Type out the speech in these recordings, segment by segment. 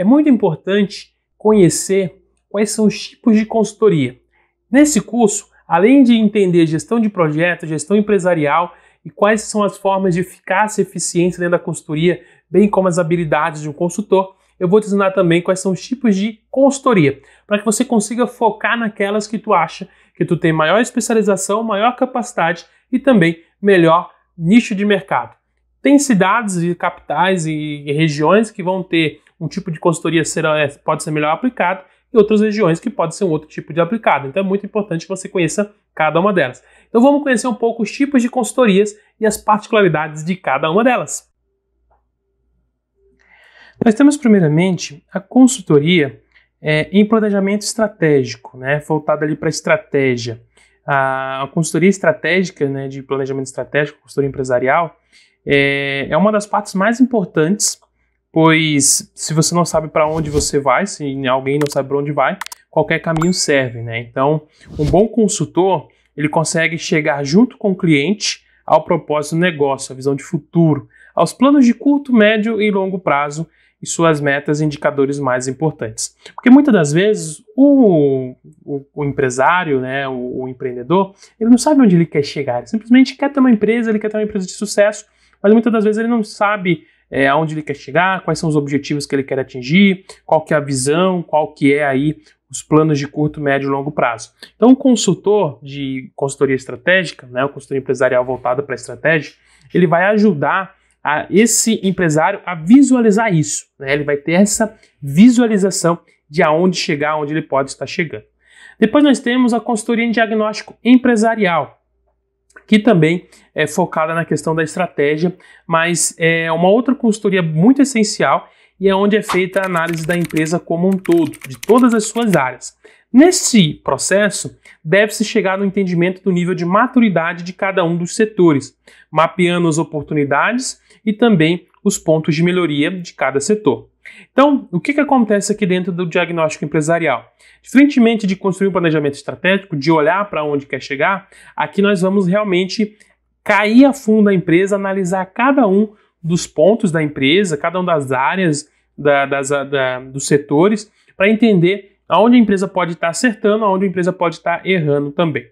É muito importante conhecer quais são os tipos de consultoria. Nesse curso, além de entender gestão de projetos, gestão empresarial e quais são as formas de eficácia e eficiência dentro da consultoria, bem como as habilidades de um consultor, eu vou te ensinar também quais são os tipos de consultoria, para que você consiga focar naquelas que tu acha que tu tem maior especialização, maior capacidade e também melhor nicho de mercado. Tem cidades e capitais e regiões que vão ter um tipo de consultoria será, é, pode ser melhor aplicado e outras regiões que pode ser um outro tipo de aplicado. Então é muito importante que você conheça cada uma delas. Então vamos conhecer um pouco os tipos de consultorias e as particularidades de cada uma delas. Nós temos primeiramente a consultoria é, em planejamento estratégico, né, voltada ali para estratégia. A, a consultoria estratégica, né, de planejamento estratégico, consultoria empresarial, é, é uma das partes mais importantes pois se você não sabe para onde você vai, se alguém não sabe para onde vai, qualquer caminho serve, né? Então, um bom consultor, ele consegue chegar junto com o cliente ao propósito do negócio, à visão de futuro, aos planos de curto, médio e longo prazo e suas metas e indicadores mais importantes. Porque muitas das vezes o, o, o empresário, né, o, o, empreendedor, ele não sabe onde ele quer chegar, ele simplesmente quer ter uma empresa, ele quer ter uma empresa de sucesso, mas muitas das vezes ele não sabe é, aonde ele quer chegar, quais são os objetivos que ele quer atingir, qual que é a visão, qual que é aí os planos de curto, médio e longo prazo. Então, o consultor de consultoria estratégica, né, o consultor empresarial voltado para a estratégia, ele vai ajudar a esse empresário a visualizar isso. Né? Ele vai ter essa visualização de aonde chegar, onde ele pode estar chegando. Depois nós temos a consultoria em diagnóstico empresarial que também é focada na questão da estratégia, mas é uma outra consultoria muito essencial e é onde é feita a análise da empresa como um todo, de todas as suas áreas. Nesse processo, deve-se chegar no entendimento do nível de maturidade de cada um dos setores, mapeando as oportunidades e também os pontos de melhoria de cada setor. Então, o que, que acontece aqui dentro do diagnóstico empresarial? Diferentemente de construir um planejamento estratégico, de olhar para onde quer chegar, aqui nós vamos realmente cair a fundo da empresa, analisar cada um dos pontos da empresa, cada uma das áreas da, das, ah, da, dos setores, para entender aonde a empresa pode estar acertando, aonde a empresa pode estar errando também.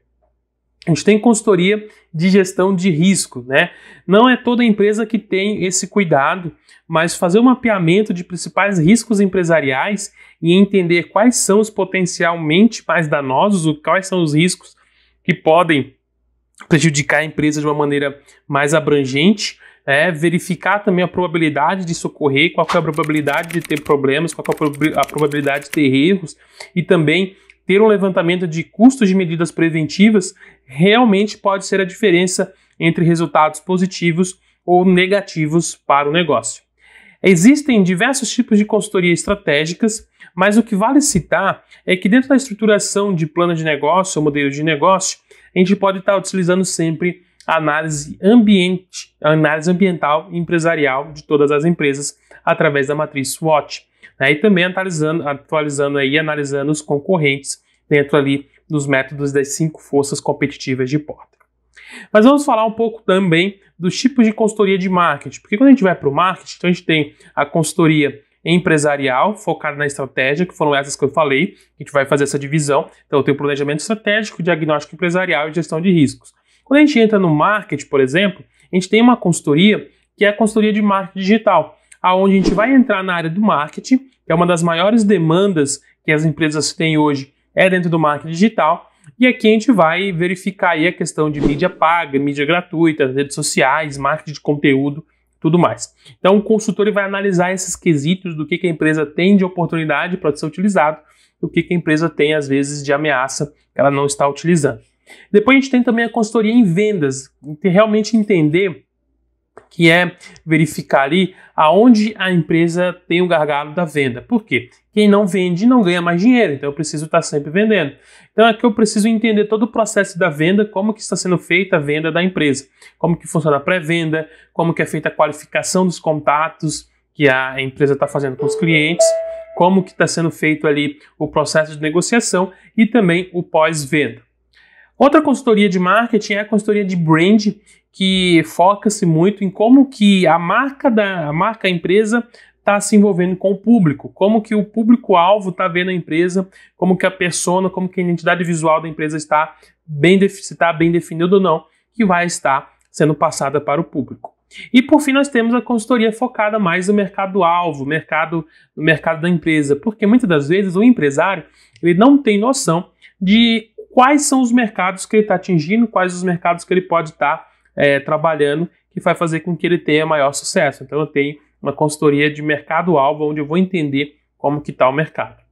A gente tem consultoria de gestão de risco, né? Não é toda empresa que tem esse cuidado, mas fazer um mapeamento de principais riscos empresariais e entender quais são os potencialmente mais danosos, quais são os riscos que podem prejudicar a empresa de uma maneira mais abrangente, é verificar também a probabilidade de socorrer, qual é a probabilidade de ter problemas, qual é a probabilidade de ter erros e também ter um levantamento de custos de medidas preventivas realmente pode ser a diferença entre resultados positivos ou negativos para o negócio. Existem diversos tipos de consultoria estratégicas, mas o que vale citar é que dentro da estruturação de plano de negócio ou modelo de negócio, a gente pode estar utilizando sempre a análise, ambiente, a análise ambiental e empresarial de todas as empresas através da matriz SWOT. Né? E também atualizando, atualizando aí, analisando os concorrentes dentro ali dos métodos das cinco forças competitivas de Porter. Mas vamos falar um pouco também dos tipos de consultoria de marketing, porque quando a gente vai para o marketing, então a gente tem a consultoria empresarial focada na estratégia, que foram essas que eu falei, a gente vai fazer essa divisão. Então, eu tenho planejamento estratégico, diagnóstico empresarial e gestão de riscos. Quando a gente entra no marketing, por exemplo, a gente tem uma consultoria que é a consultoria de marketing digital aonde a gente vai entrar na área do marketing, que é uma das maiores demandas que as empresas têm hoje, é dentro do marketing digital. E aqui a gente vai verificar aí a questão de mídia paga, mídia gratuita, redes sociais, marketing de conteúdo, tudo mais. Então o consultor vai analisar esses quesitos do que, que a empresa tem de oportunidade para ser utilizado, do que, que a empresa tem às vezes de ameaça que ela não está utilizando. Depois a gente tem também a consultoria em vendas, realmente entender que é verificar ali aonde a empresa tem o um gargalo da venda. Por quê? Quem não vende não ganha mais dinheiro, então eu preciso estar sempre vendendo. Então aqui eu preciso entender todo o processo da venda, como que está sendo feita a venda da empresa, como que funciona a pré-venda, como que é feita a qualificação dos contatos que a empresa está fazendo com os clientes, como que está sendo feito ali o processo de negociação e também o pós-venda. Outra consultoria de marketing é a consultoria de brand, que foca-se muito em como que a marca da a marca a empresa está se envolvendo com o público, como que o público-alvo está vendo a empresa, como que a persona, como que a identidade visual da empresa está bem, se está bem definida ou não, que vai estar sendo passada para o público. E por fim, nós temos a consultoria focada mais no mercado-alvo, mercado, no mercado da empresa, porque muitas das vezes o empresário ele não tem noção de quais são os mercados que ele está atingindo, quais os mercados que ele pode estar tá, é, trabalhando, que vai fazer com que ele tenha maior sucesso. Então eu tenho uma consultoria de mercado-alvo, onde eu vou entender como que está o mercado.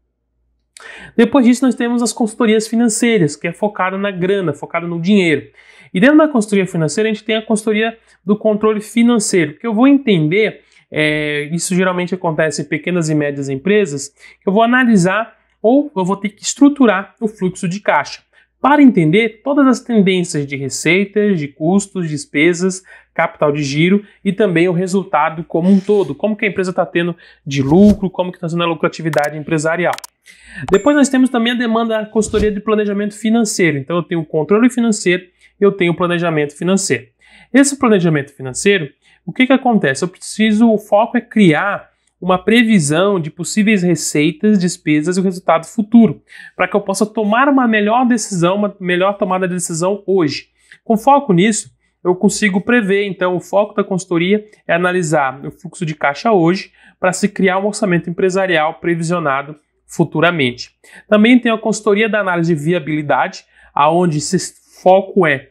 Depois disso, nós temos as consultorias financeiras, que é focada na grana, focada no dinheiro. E dentro da consultoria financeira, a gente tem a consultoria do controle financeiro, que eu vou entender, é, isso geralmente acontece em pequenas e médias empresas, que eu vou analisar ou eu vou ter que estruturar o fluxo de caixa para entender todas as tendências de receitas, de custos, despesas, capital de giro e também o resultado como um todo, como que a empresa está tendo de lucro, como que está sendo a lucratividade empresarial. Depois nós temos também a demanda da consultoria de planejamento financeiro. Então eu tenho o controle financeiro, e eu tenho o planejamento financeiro. Esse planejamento financeiro, o que, que acontece? Eu preciso, o foco é criar uma previsão de possíveis receitas, despesas e o resultado futuro, para que eu possa tomar uma melhor decisão, uma melhor tomada de decisão hoje. Com foco nisso, eu consigo prever, então o foco da consultoria é analisar o fluxo de caixa hoje para se criar um orçamento empresarial previsionado futuramente. Também tem a consultoria da análise de viabilidade, aonde esse foco é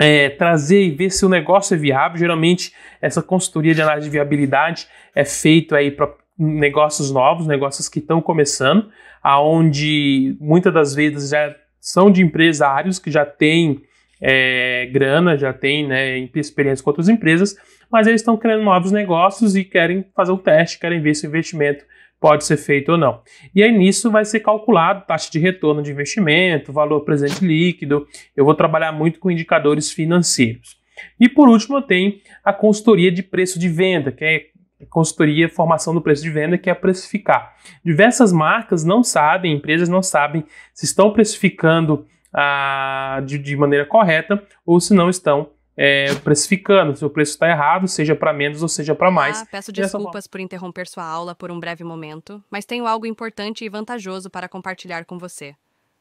é, trazer e ver se o negócio é viável. Geralmente, essa consultoria de análise de viabilidade é feita aí para negócios novos, negócios que estão começando, aonde muitas das vezes já são de empresários que já têm é, grana, já têm né, experiência com outras empresas, mas eles estão criando novos negócios e querem fazer o teste, querem ver se o investimento pode ser feito ou não. E aí nisso vai ser calculado taxa de retorno de investimento, valor presente líquido. Eu vou trabalhar muito com indicadores financeiros. E por último, tem a consultoria de preço de venda, que é consultoria formação do preço de venda, que é precificar. Diversas marcas não sabem, empresas não sabem se estão precificando ah, de, de maneira correta ou se não estão é, precificando, se o preço está errado, seja para menos ou seja para mais. Ah, peço desculpas por interromper sua aula por um breve momento, mas tenho algo importante e vantajoso para compartilhar com você.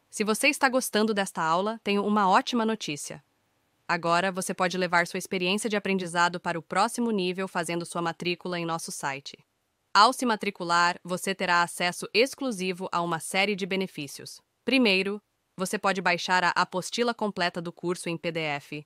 Se você está gostando desta aula, tenho uma ótima notícia. Agora você pode levar sua experiência de aprendizado para o próximo nível fazendo sua matrícula em nosso site. Ao se matricular, você terá acesso exclusivo a uma série de benefícios. Primeiro, você pode baixar a apostila completa do curso em PDF,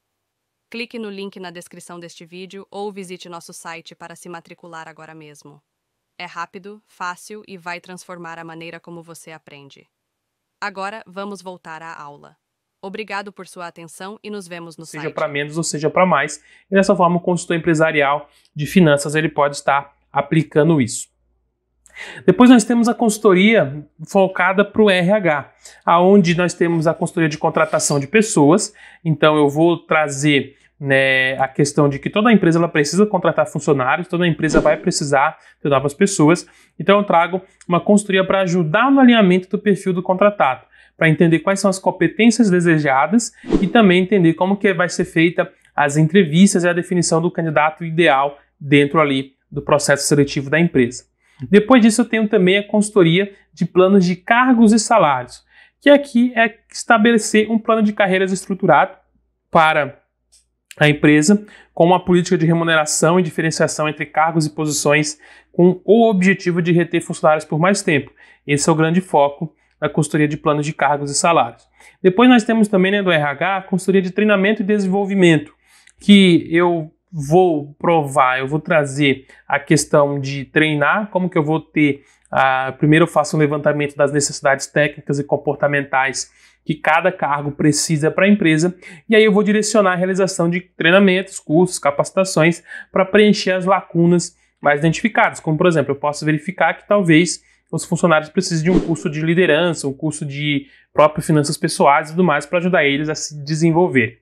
Clique no link na descrição deste vídeo ou visite nosso site para se matricular agora mesmo. É rápido, fácil e vai transformar a maneira como você aprende. Agora, vamos voltar à aula. Obrigado por sua atenção e nos vemos no seja site. Seja para menos ou seja para mais. E dessa forma, o consultor empresarial de finanças ele pode estar aplicando isso. Depois nós temos a consultoria focada para o RH, aonde nós temos a consultoria de contratação de pessoas. Então eu vou trazer né, a questão de que toda empresa ela precisa contratar funcionários, toda empresa vai precisar de novas pessoas. Então eu trago uma consultoria para ajudar no alinhamento do perfil do contratado, para entender quais são as competências desejadas e também entender como que vai ser feita as entrevistas e a definição do candidato ideal dentro ali do processo seletivo da empresa. Depois disso eu tenho também a consultoria de planos de cargos e salários, que aqui é estabelecer um plano de carreiras estruturado para a empresa com uma política de remuneração e diferenciação entre cargos e posições com o objetivo de reter funcionários por mais tempo. Esse é o grande foco da consultoria de planos de cargos e salários. Depois nós temos também né, do RH a consultoria de treinamento e desenvolvimento, que eu vou provar, eu vou trazer a questão de treinar, como que eu vou ter ah, primeiro eu faço um levantamento das necessidades técnicas e comportamentais que cada cargo precisa para a empresa, e aí eu vou direcionar a realização de treinamentos, cursos, capacitações para preencher as lacunas mais identificadas. Como, por exemplo, eu posso verificar que talvez os funcionários precisem de um curso de liderança, um curso de próprias finanças pessoais e tudo mais para ajudar eles a se desenvolver.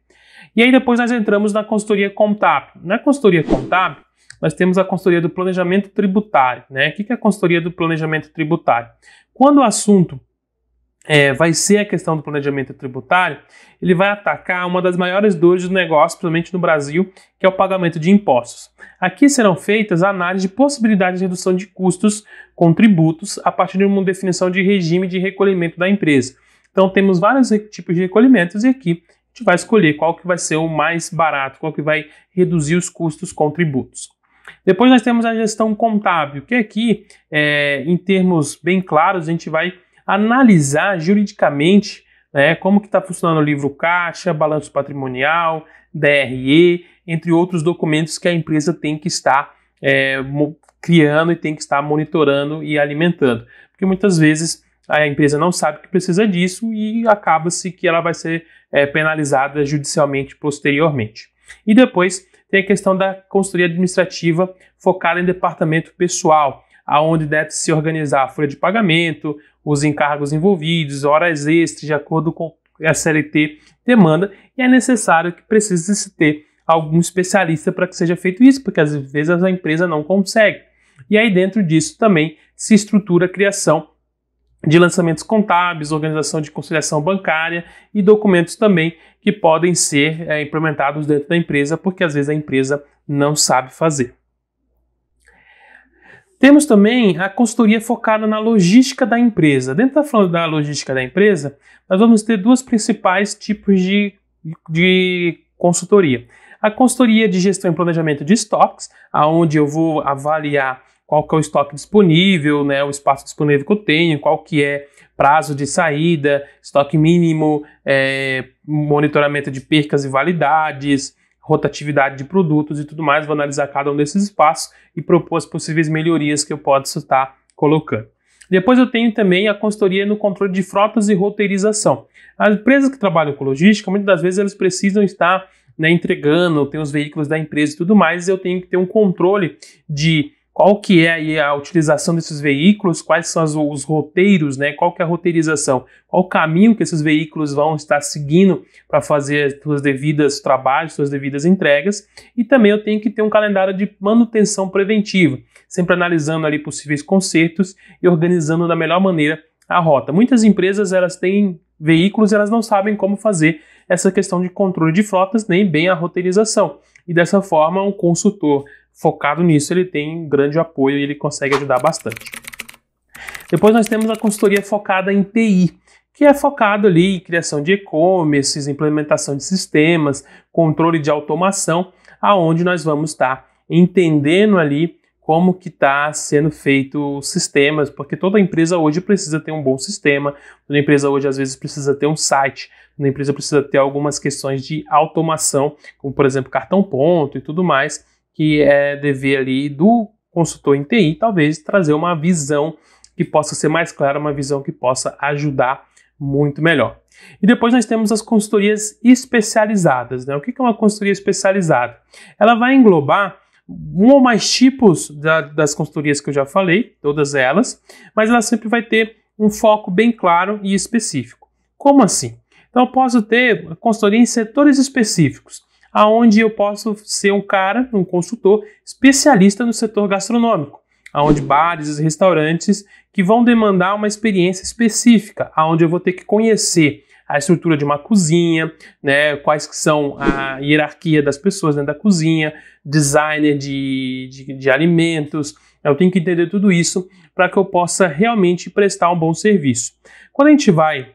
E aí depois nós entramos na consultoria contábil. Na consultoria contábil, nós temos a consultoria do planejamento tributário. Né? O que é a consultoria do planejamento tributário? Quando o assunto é, vai ser a questão do planejamento tributário, ele vai atacar uma das maiores dores do negócio, principalmente no Brasil, que é o pagamento de impostos. Aqui serão feitas análises de possibilidades de redução de custos com tributos a partir de uma definição de regime de recolhimento da empresa. Então temos vários tipos de recolhimentos e aqui a gente vai escolher qual que vai ser o mais barato, qual que vai reduzir os custos com tributos. Depois nós temos a gestão contábil, que aqui, é, em termos bem claros, a gente vai analisar juridicamente né, como que está funcionando o livro caixa, balanço patrimonial, DRE, entre outros documentos que a empresa tem que estar é, criando e tem que estar monitorando e alimentando. Porque muitas vezes a empresa não sabe que precisa disso e acaba-se que ela vai ser é, penalizada judicialmente posteriormente. E depois tem a questão da consultoria administrativa focada em departamento pessoal, aonde deve se organizar a folha de pagamento, os encargos envolvidos, horas extras, de acordo com a CLT demanda, e é necessário que precise se ter algum especialista para que seja feito isso, porque às vezes a empresa não consegue. E aí dentro disso também se estrutura a criação de lançamentos contábeis, organização de conciliação bancária e documentos também que podem ser é, implementados dentro da empresa, porque às vezes a empresa não sabe fazer. Temos também a consultoria focada na logística da empresa. Dentro da, da logística da empresa, nós vamos ter dois principais tipos de, de consultoria. A consultoria de gestão e planejamento de estoques, aonde eu vou avaliar qual que é o estoque disponível, né, o espaço disponível que eu tenho, qual que é prazo de saída, estoque mínimo, é, monitoramento de percas e validades, rotatividade de produtos e tudo mais. Vou analisar cada um desses espaços e propor as possíveis melhorias que eu posso estar colocando. Depois eu tenho também a consultoria no controle de frotas e roteirização. As empresas que trabalham com logística, muitas das vezes elas precisam estar né, entregando, tem os veículos da empresa e tudo mais, e eu tenho que ter um controle de qual que é aí a utilização desses veículos? Quais são as, os roteiros, né? Qual que é a roteirização? Qual o caminho que esses veículos vão estar seguindo para fazer suas devidas trabalhos, suas devidas entregas? E também eu tenho que ter um calendário de manutenção preventiva, sempre analisando ali possíveis consertos e organizando da melhor maneira a rota. Muitas empresas elas têm veículos, elas não sabem como fazer essa questão de controle de frotas nem bem a roteirização e dessa forma um consultor focado nisso ele tem um grande apoio e ele consegue ajudar bastante. Depois nós temos a consultoria focada em TI, que é focado ali em criação de e commerce implementação de sistemas, controle de automação, aonde nós vamos estar entendendo ali como que está sendo feito os sistemas, porque toda empresa hoje precisa ter um bom sistema, toda empresa hoje às vezes precisa ter um site, toda empresa precisa ter algumas questões de automação, como por exemplo cartão ponto e tudo mais, que é dever ali do consultor em TI talvez trazer uma visão que possa ser mais clara, uma visão que possa ajudar muito melhor. E depois nós temos as consultorias especializadas. Né? O que é uma consultoria especializada? Ela vai englobar um ou mais tipos da, das consultorias que eu já falei, todas elas, mas ela sempre vai ter um foco bem claro e específico. Como assim? Então eu posso ter consultoria em setores específicos, aonde eu posso ser um cara, um consultor especialista no setor gastronômico, aonde bares e restaurantes que vão demandar uma experiência específica, aonde eu vou ter que conhecer a estrutura de uma cozinha, né, quais que são a hierarquia das pessoas dentro da cozinha, designer de, de, de alimentos. Eu tenho que entender tudo isso para que eu possa realmente prestar um bom serviço. Quando a gente vai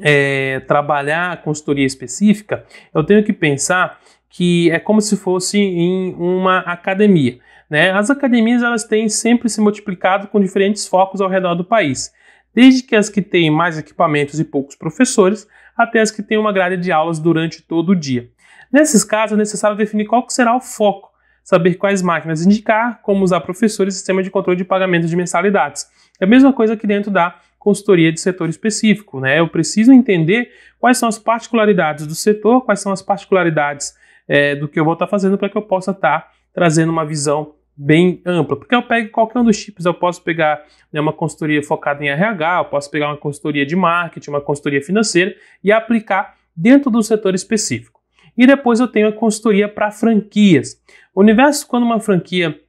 é, trabalhar a consultoria específica, eu tenho que pensar que é como se fosse em uma academia. Né? As academias elas têm sempre se multiplicado com diferentes focos ao redor do país desde que as que têm mais equipamentos e poucos professores, até as que têm uma grade de aulas durante todo o dia. Nesses casos, é necessário definir qual será o foco, saber quais máquinas indicar, como usar professores e sistema de controle de pagamento de mensalidades. É a mesma coisa que dentro da consultoria de setor específico. Né? Eu preciso entender quais são as particularidades do setor, quais são as particularidades é, do que eu vou estar fazendo para que eu possa estar trazendo uma visão bem ampla, porque eu pego qualquer um dos chips eu posso pegar né, uma consultoria focada em RH, eu posso pegar uma consultoria de marketing, uma consultoria financeira e aplicar dentro do setor específico. E depois eu tenho a consultoria para franquias. O universo, quando uma franquia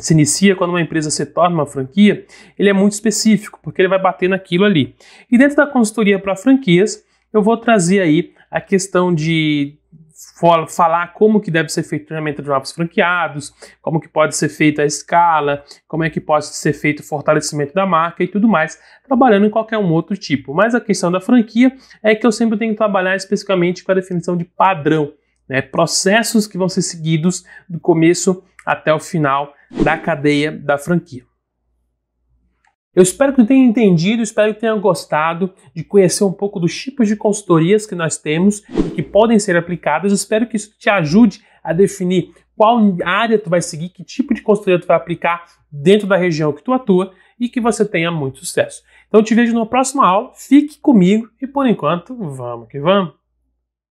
se inicia, quando uma empresa se torna uma franquia, ele é muito específico, porque ele vai bater naquilo ali. E dentro da consultoria para franquias, eu vou trazer aí a questão de falar como que deve ser feito o treinamento de novos franqueados, como que pode ser feita a escala, como é que pode ser feito o fortalecimento da marca e tudo mais, trabalhando em qualquer um outro tipo. Mas a questão da franquia é que eu sempre tenho que trabalhar especificamente com a definição de padrão, né? processos que vão ser seguidos do começo até o final da cadeia da franquia. Eu espero que tenha entendido, espero que tenha gostado de conhecer um pouco dos tipos de consultorias que nós temos e que podem ser aplicadas. Espero que isso te ajude a definir qual área tu vai seguir, que tipo de consultoria tu vai aplicar dentro da região que tu atua e que você tenha muito sucesso. Então eu te vejo na próxima aula, fique comigo e por enquanto, vamos que vamos!